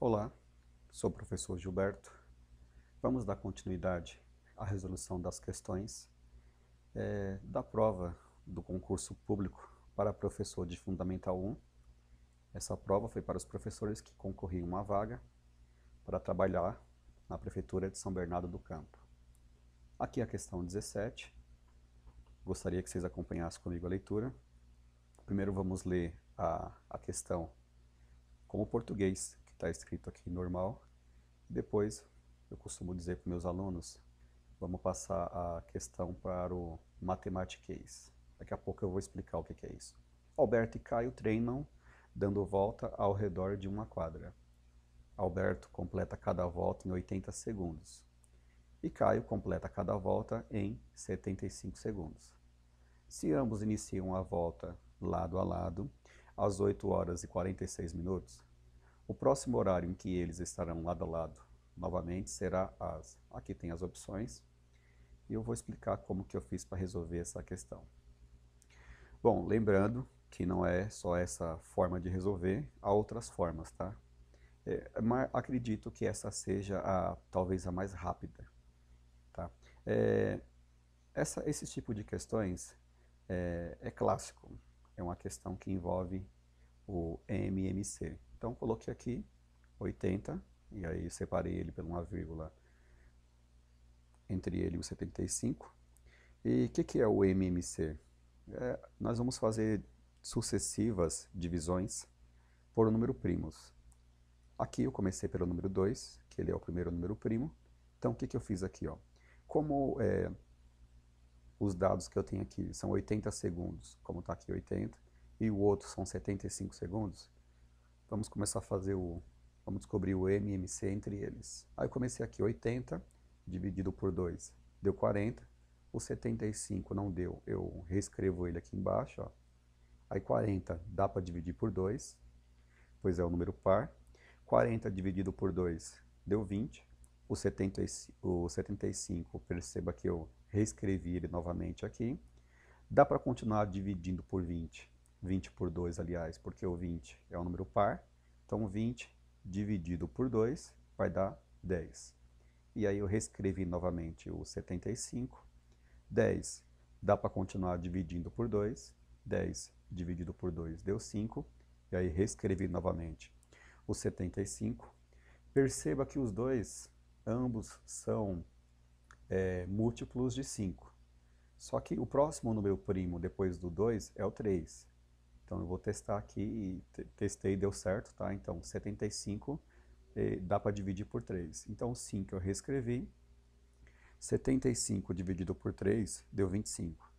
Olá, sou o professor Gilberto. Vamos dar continuidade à resolução das questões é, da prova do concurso público para professor de Fundamental 1. Essa prova foi para os professores que concorriam uma vaga para trabalhar na Prefeitura de São Bernardo do Campo. Aqui a questão 17. Gostaria que vocês acompanhassem comigo a leitura. Primeiro vamos ler a, a questão com o português está escrito aqui normal. Depois, eu costumo dizer para meus alunos, vamos passar a questão para o Mathematiques. Daqui a pouco eu vou explicar o que é isso. Alberto e Caio treinam dando volta ao redor de uma quadra. Alberto completa cada volta em 80 segundos. E Caio completa cada volta em 75 segundos. Se ambos iniciam a volta lado a lado, às 8 horas e 46 minutos, o próximo horário em que eles estarão lado a lado novamente será as Aqui tem as opções e eu vou explicar como que eu fiz para resolver essa questão. Bom, lembrando que não é só essa forma de resolver, há outras formas, tá? É, mas acredito que essa seja a talvez a mais rápida, tá? É, essa, esse tipo de questões é, é clássico, é uma questão que envolve o MMC. Então coloquei aqui 80 e aí separei ele por uma vírgula entre ele e o 75. E o que, que, é o MMC? É, nós vamos fazer sucessivas divisões por números número primos. Aqui eu comecei pelo número 2, que ele é o primeiro número primo. Então o que, que eu fiz aqui? Ó? Como é, os dados que eu tenho aqui são 80 segundos, como está aqui 80, e o outro são 75 segundos, vamos começar a fazer o... vamos descobrir o MMC entre eles. Aí eu comecei aqui, 80 dividido por 2 deu 40, o 75 não deu, eu reescrevo ele aqui embaixo, ó. aí 40 dá para dividir por 2, pois é o número par, 40 dividido por 2 deu 20, o 75, o 75 perceba que eu reescrevi ele novamente aqui, dá para continuar dividindo por 20, 20 por 2, aliás, porque o 20 é um número par. Então, 20 dividido por 2 vai dar 10. E aí eu reescrevi novamente o 75. 10 dá para continuar dividindo por 2. 10 dividido por 2 deu 5. E aí reescrevi novamente o 75. Perceba que os dois, ambos são é, múltiplos de 5. Só que o próximo número primo depois do 2 é o 3. Então eu vou testar aqui, testei e deu certo, tá? Então 75 eh, dá para dividir por 3. Então 5 eu reescrevi, 75 dividido por 3 deu 25.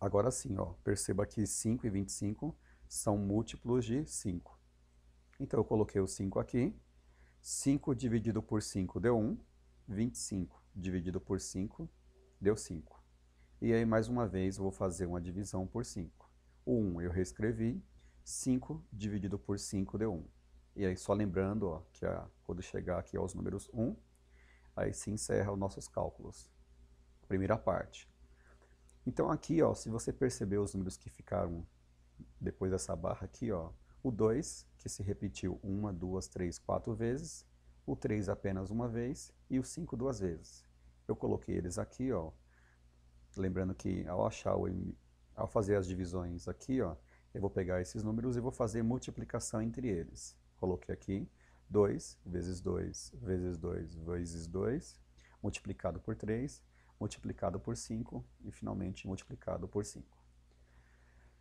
Agora sim, ó, perceba que 5 e 25 são múltiplos de 5. Então eu coloquei o 5 aqui, 5 dividido por 5 deu 1, 25 dividido por 5 deu 5. E aí mais uma vez eu vou fazer uma divisão por 5. O 1 eu reescrevi, 5 dividido por 5 deu 1. E aí só lembrando ó, que a, quando chegar aqui aos números 1, aí se encerra os nossos cálculos. Primeira parte. Então aqui, ó, se você perceber os números que ficaram depois dessa barra aqui, ó, o 2, que se repetiu uma, duas, três, quatro vezes, o 3 apenas uma vez e o 5 duas vezes. Eu coloquei eles aqui, ó, lembrando que ao achar o ao fazer as divisões aqui, ó, eu vou pegar esses números e vou fazer multiplicação entre eles. Coloquei aqui 2 vezes 2 vezes 2 vezes 2, multiplicado por 3, multiplicado por 5 e finalmente multiplicado por 5.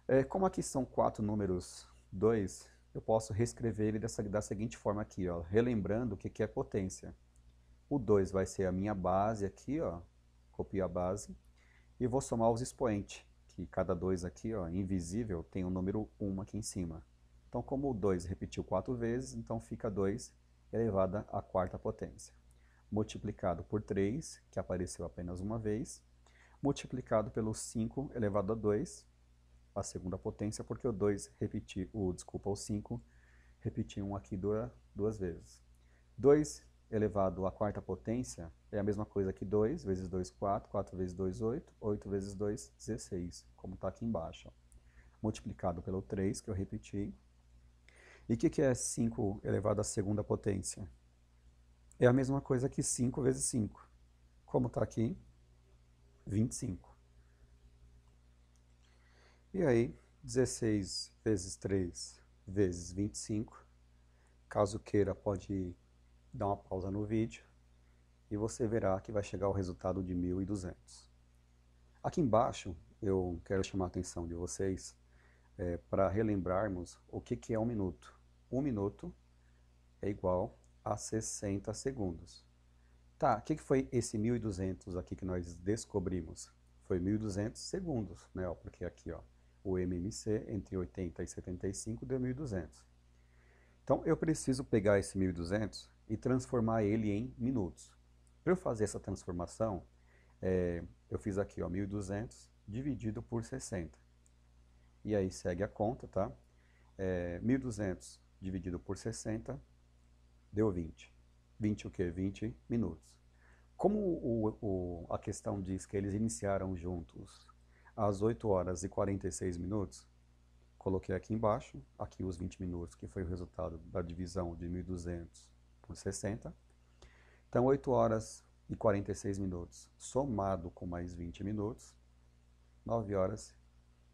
É, como aqui são quatro números 2, eu posso reescrever ele dessa, da seguinte forma aqui, ó, relembrando o que, que é potência. O 2 vai ser a minha base aqui, ó, copio a base, e vou somar os expoentes que cada 2 aqui, ó, invisível, tem o um número 1 aqui em cima. Então, como o 2 repetiu 4 vezes, então fica 2 elevado à quarta potência. Multiplicado por 3, que apareceu apenas uma vez, multiplicado pelo 5 elevado a 2, a segunda potência, porque o 2 repetiu, o, desculpa, o 5 repetiu 1 aqui duas, duas vezes. 2 elevado à quarta potência é a mesma coisa que 2 vezes 2, 4, 4 vezes 2, 8, 8 vezes 2, 16, como está aqui embaixo. Multiplicado pelo 3, que eu repeti. E o que, que é 5 elevado à segunda potência? É a mesma coisa que 5 vezes 5. Como está aqui? 25. E aí, 16 vezes 3 vezes 25. Caso queira, pode dá uma pausa no vídeo e você verá que vai chegar o resultado de 1200. Aqui embaixo eu quero chamar a atenção de vocês é, para relembrarmos o que, que é um minuto. Um minuto é igual a 60 segundos. Tá, o que, que foi esse 1200 aqui que nós descobrimos? Foi 1200 segundos, né? Ó, porque aqui ó, o MMC entre 80 e 75 deu 1200. Então eu preciso pegar esse 1200 e transformar ele em minutos. Para eu fazer essa transformação, é, eu fiz aqui ó, 1.200 dividido por 60. E aí segue a conta, tá? É, 1.200 dividido por 60 deu 20. 20 o quê? 20 minutos. Como o, o, a questão diz que eles iniciaram juntos às 8 horas e 46 minutos, coloquei aqui embaixo, aqui os 20 minutos, que foi o resultado da divisão de 1.200 por 60. Então, 8 horas e 46 minutos somado com mais 20 minutos, 9 horas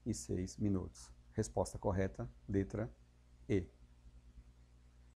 e 6 minutos. Resposta correta, letra E.